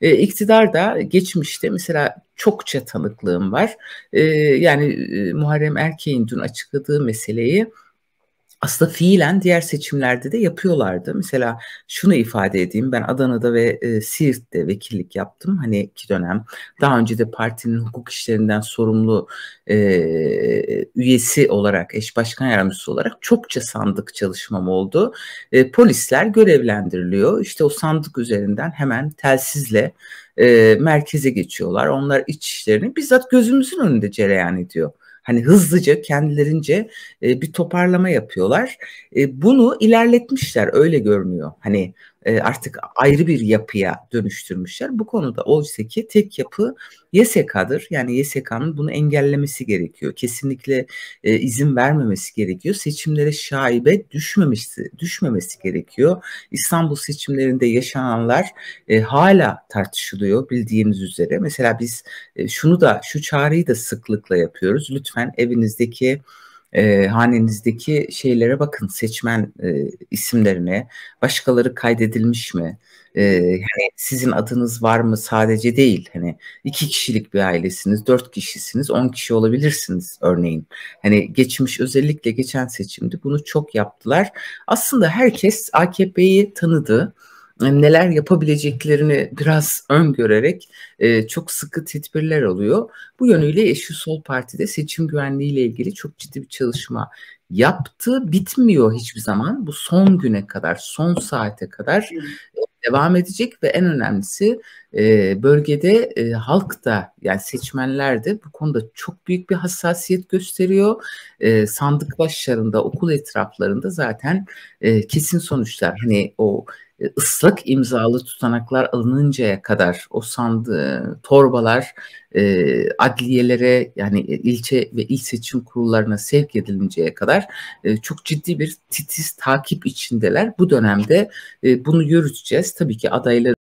E, iktidar da geçmişte mesela çokça tanıklığım var. E, yani e, Muharrem Erkek'in dün açıkladığı meseleyi aslında fiilen diğer seçimlerde de yapıyorlardı. Mesela şunu ifade edeyim ben Adana'da ve e, Siirt'te vekillik yaptım hani iki dönem. Daha önce de partinin hukuk işlerinden sorumlu e, üyesi olarak eş başkan yardımcısı olarak çokça sandık çalışmam oldu. E, polisler görevlendiriliyor İşte o sandık üzerinden hemen telsizle e, merkeze geçiyorlar. Onlar iç işlerini bizzat gözümüzün önünde cereyan ediyor. Hani hızlıca kendilerince e, bir toparlama yapıyorlar. E, bunu ilerletmişler öyle görünüyor. Hani e, artık ayrı bir yapıya dönüştürmüşler. Bu konuda oysa ki tek yapı YSK'dır. Yani YSK'nın bunu engellemesi gerekiyor. Kesinlikle e, izin vermemesi gerekiyor. Seçimlere şaibe düşmemesi, düşmemesi gerekiyor. İstanbul seçimlerinde yaşananlar e, hala tartışılıyor bildiğimiz üzere. Mesela biz e, şunu da şu çağrıyı da sıklıkla yapıyoruz. Lütfen evinizdeki e, hanenizdeki şeylere bakın seçmen e, isimlerine başkaları kaydedilmiş mi e, hani sizin adınız var mı sadece değil hani iki kişilik bir ailesiniz dört kişisiniz on kişi olabilirsiniz örneğin hani geçmiş özellikle geçen seçimde bunu çok yaptılar aslında herkes AKP'yi tanıdı neler yapabileceklerini biraz öngörerek e, çok sıkı tedbirler alıyor. Bu yönüyle Yeşil Sol Parti'de seçim güvenliğiyle ilgili çok ciddi bir çalışma yaptı. Bitmiyor hiçbir zaman. Bu son güne kadar, son saate kadar e, devam edecek ve en önemlisi e, bölgede e, halk da yani seçmenler de bu konuda çok büyük bir hassasiyet gösteriyor. E, sandık başlarında, okul etraflarında zaten e, kesin sonuçlar hani o e, ıslak imzalı tutanaklar alınıncaya kadar o sandığı torbalar e, adliyelere yani e, ilçe ve il seçim kurullarına sevk edilinceye kadar e, çok ciddi bir titiz takip içindeler. Bu dönemde e, bunu yürüteceğiz. Tabii ki adayları